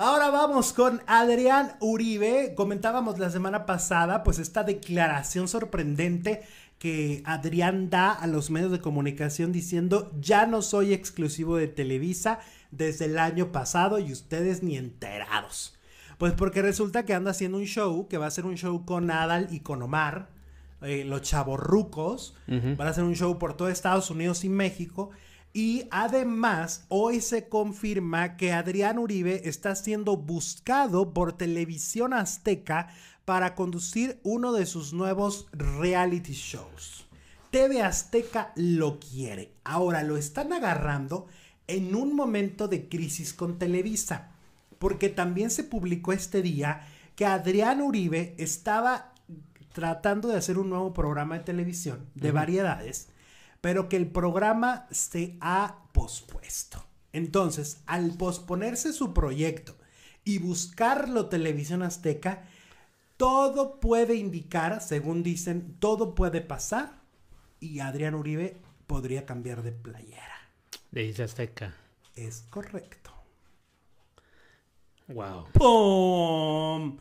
Ahora vamos con Adrián Uribe. Comentábamos la semana pasada, pues esta declaración sorprendente que Adrián da a los medios de comunicación diciendo ya no soy exclusivo de Televisa desde el año pasado y ustedes ni enterados. Pues porque resulta que anda haciendo un show que va a ser un show con Adal y con Omar, eh, los chavorrucos, van a hacer un show por todo Estados Unidos y México y además, hoy se confirma que Adrián Uribe está siendo buscado por Televisión Azteca para conducir uno de sus nuevos reality shows. TV Azteca lo quiere. Ahora lo están agarrando en un momento de crisis con Televisa, porque también se publicó este día que Adrián Uribe estaba tratando de hacer un nuevo programa de televisión de variedades pero que el programa se ha pospuesto. Entonces, al posponerse su proyecto y buscarlo Televisión Azteca, todo puede indicar, según dicen, todo puede pasar y Adrián Uribe podría cambiar de playera. De dice Azteca. Es correcto. Wow. ¡Pum!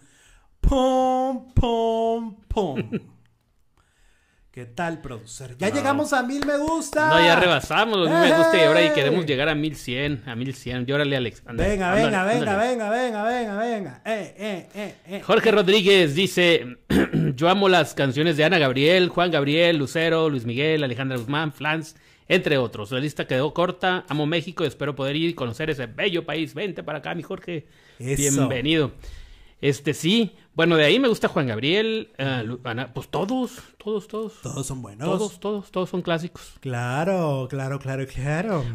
¡Pum, pum, pum! ¿Qué tal, producer? Ya llegamos a mil me gusta. No, ya rebasamos los mil me gusta y ahora queremos llegar a mil cien, a mil cien. Llórale, Alex. venga, venga, venga, venga, venga, venga, venga, Jorge Rodríguez dice, yo amo las canciones de Ana Gabriel, Juan Gabriel, Lucero, Luis Miguel, Alejandra Guzmán, Flans, entre otros. La lista quedó corta. Amo México y espero poder ir y conocer ese bello país. Vente para acá, mi Jorge. Bienvenido. Este sí, bueno, de ahí me gusta Juan Gabriel, eh, pues todos, todos, todos. Todos son buenos. Todos, todos, todos son clásicos. Claro, claro, claro, claro.